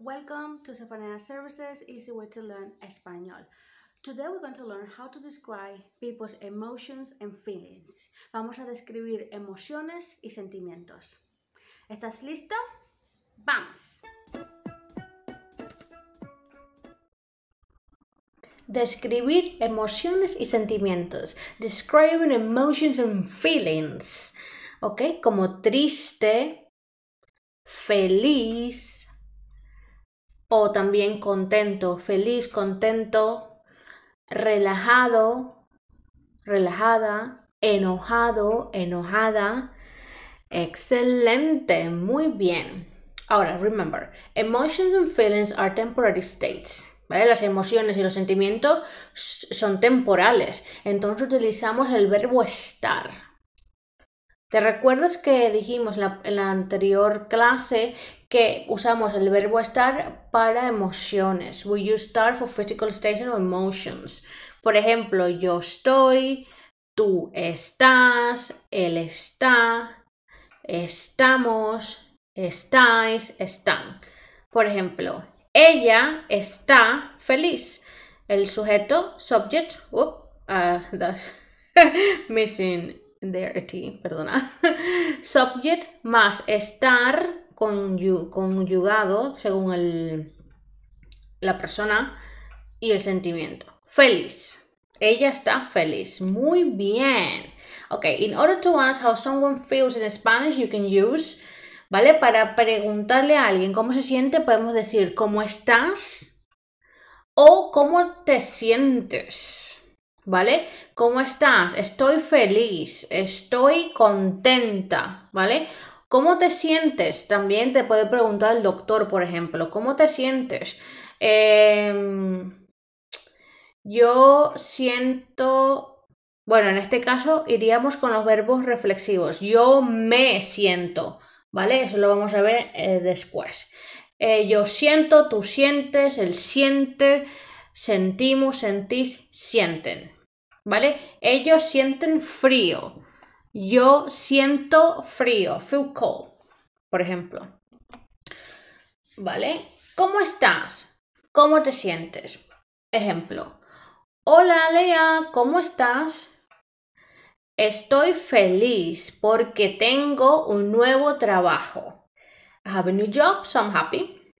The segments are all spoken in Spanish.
welcome to Services Easy Way to Learn Español. Today we're going to learn how to describe people's emotions and feelings. Vamos a describir emociones y sentimientos. ¿Estás listo? ¡Vamos! Describir emociones y sentimientos. Describing emotions and feelings. ¿Ok? Como triste, feliz, o también contento, feliz, contento, relajado, relajada, enojado, enojada. Excelente, muy bien. Ahora, remember, emotions and feelings are temporary states. Las emociones y los sentimientos son temporales. Entonces utilizamos el verbo estar. ¿Te recuerdas que dijimos en la anterior clase que usamos el verbo estar para emociones? We use star for physical station or emotions. Por ejemplo, yo estoy, tú estás, él está, estamos, estáis, están. Por ejemplo, ella está feliz. El sujeto, subject, oh, ah, that's missing eh, perdona, subject más estar conyugado según la persona y el sentimiento. Feliz. Ella está feliz. Muy bien. Ok, in order to ask how someone feels in Spanish, you can use, ¿vale? Para preguntarle a alguien cómo se siente, podemos decir cómo estás o cómo te sientes. ¿vale? ¿Cómo estás? Estoy feliz, estoy contenta, ¿vale? ¿Cómo te sientes? También te puede preguntar el doctor, por ejemplo, ¿cómo te sientes? Em, yo siento, bueno, en este caso iríamos con los verbos reflexivos. Yo me siento, ¿vale? Eso lo vamos a ver eh, después. Eh, yo siento, tú sientes, él siente, sentimos, sentís, sienten. ¿vale? Ellos sienten frío. Yo siento frío, feel cold, por ejemplo. ¿Vale? ¿Cómo estás? ¿Cómo te sientes? Ejemplo. Hola Lea, ¿cómo estás? Estoy feliz porque tengo un nuevo trabajo. I have a new job, so I'm happy.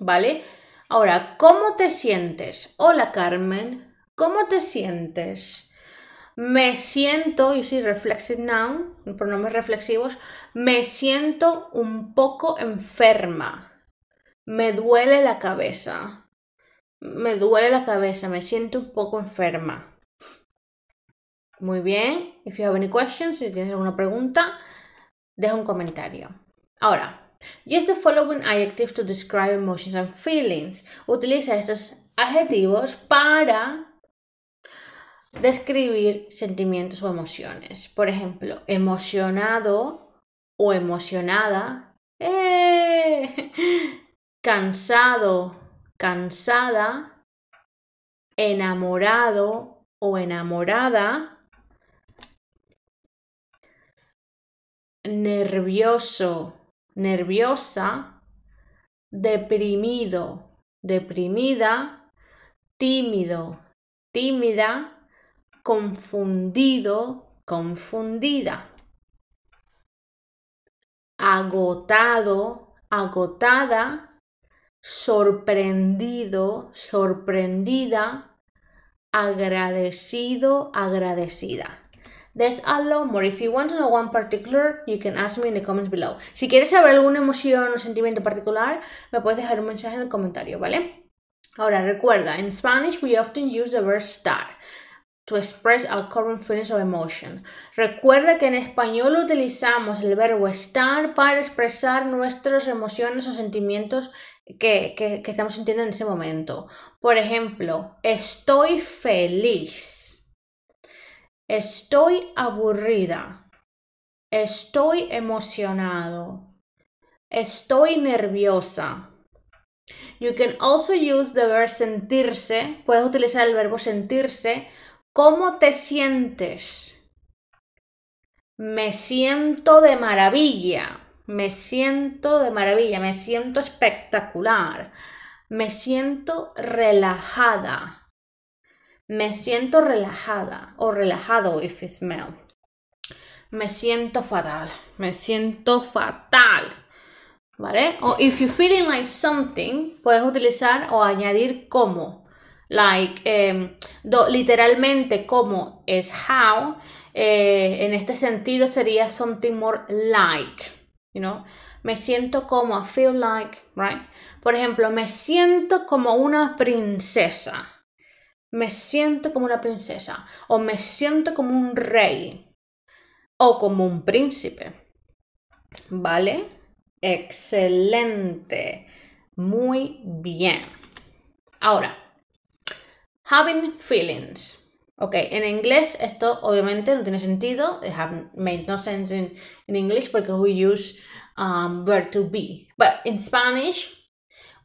¿Vale? Ahora, ¿cómo te sientes? Hola Carmen, ¿Cómo te sientes? Me siento, you see reflexive noun, pronombres reflexivos, me siento un poco enferma. Me duele la cabeza. Me duele la cabeza, me siento un poco enferma. Muy bien. If you have any questions, si tienes alguna pregunta, deja un comentario. Ahora, Use the following adjectives to describe emotions and feelings. Utiliza estos adjetivos para describir sentimientos o emociones. Por ejemplo, emocionado o emocionada. Eh, cansado, cansada. Enamorado o enamorada. Nervioso, nerviosa. Deprimido, deprimida. Tímido, tímida confundido, confundida. Agotado, agotada, sorprendido, sorprendida, agradecido, agradecida. There's a lot more. If you want to know one particular, you can ask me in the comments below. Si quieres saber alguna emoción o sentimiento particular, me puedes dejar un mensaje en el comentario, ¿vale? Ahora recuerda, en Spanish we often use the verb estar to express our current feelings or emotion. Recuerda que en español utilizamos el verbo estar para expresar nuestras emociones o sentimientos que, que, que estamos sintiendo en ese momento. Por ejemplo, estoy feliz. Estoy aburrida. Estoy emocionado. Estoy nerviosa. You can also use the verb sentirse. Puedes utilizar el verbo sentirse ¿Cómo te sientes? Me siento de maravilla, me siento de maravilla, me siento espectacular, me siento relajada, me siento relajada o relajado if it's male. Me siento fatal, me siento fatal. ¿Vale? O if you're feeling like something, puedes utilizar o añadir cómo like, em, literalmente como es how, eh, en este sentido sería something more like, you know, me siento como, I feel like, right? Por ejemplo, me siento como una princesa, me siento como una princesa, o me siento como un rey, o como un príncipe, ¿vale? Excelente, muy bien. Ahora, having feelings. Ok, en inglés esto obviamente no tiene sentido. It have made no sense in, in English porque we use um, verb to be. But in Spanish,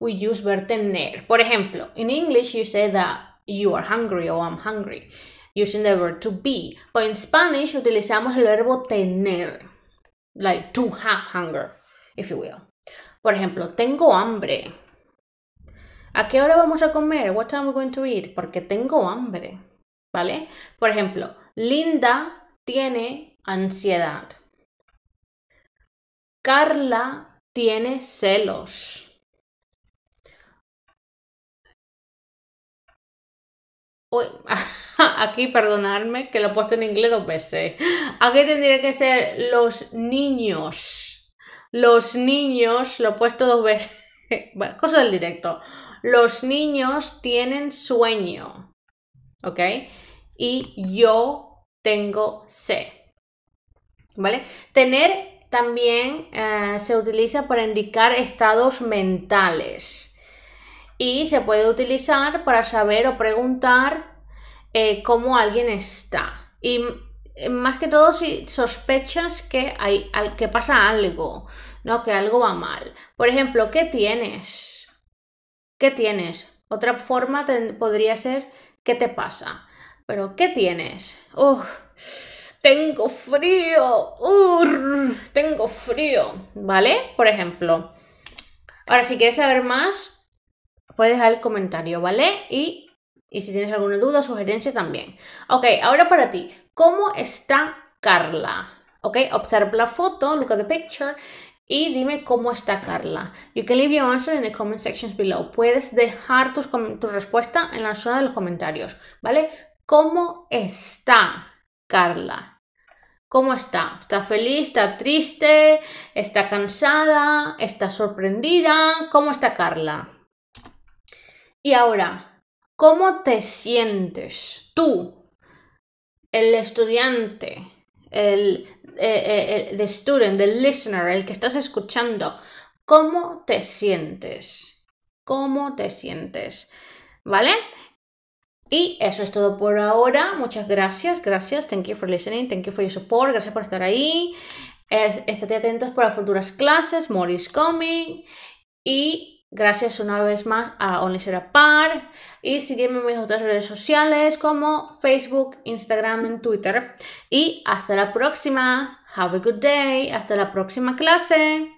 we use ver tener. Por ejemplo, in English you say that you are hungry or I'm hungry using the verb to be. But in Spanish utilizamos el verbo tener, like to have hunger, if you will. Por ejemplo, tengo hambre. ¿A qué hora vamos a comer? What are we going to eat? Porque tengo hambre, ¿vale? Por ejemplo, Linda tiene ansiedad. Carla tiene celos. Uy, aquí perdonadme que lo he puesto en inglés dos veces. Aquí tendría que ser los niños. Los niños, lo he puesto dos veces. cosa del directo los niños tienen sueño, ¿ok? Y yo tengo sed, ¿vale? Tener también eh, se utiliza para indicar estados mentales y se puede utilizar para saber o preguntar eh, cómo alguien está. Y más que todo si sospechas que, hay, que pasa algo, ¿no? Que algo va mal. Por ejemplo, ¿qué tienes? ¿Qué tienes? Otra forma podría ser ¿qué te pasa? Pero ¿qué tienes? Uf, tengo frío. Ur, tengo frío. ¿Vale? Por ejemplo. Ahora, si quieres saber más, puedes dejar el comentario, ¿vale? Y, y si tienes alguna duda o sugerencia también. Ok, ahora para ti. ¿Cómo está Carla? Ok, observa la foto, look at the picture y dime cómo está Carla. You can leave your answer in the comment sections below. Puedes dejar tus, tu respuesta en la zona de los comentarios, ¿vale? ¿Cómo está Carla? ¿Cómo está? ¿Está feliz? ¿Está triste? ¿Está cansada? ¿Está sorprendida? ¿Cómo está Carla? Y ahora, ¿cómo te sientes tú, el estudiante, el, eh, eh, the student, the listener, el que estás escuchando, cómo te sientes. ¿Cómo te sientes? ¿Vale? Y eso es todo por ahora. Muchas gracias, gracias. Thank you for listening, thank you for your support. Gracias por estar ahí. Estate atentos para futuras clases. More is coming. Y Gracias una vez más a Only Par y sígueme en mis otras redes sociales como Facebook, Instagram y Twitter. Y hasta la próxima. Have a good day. Hasta la próxima clase.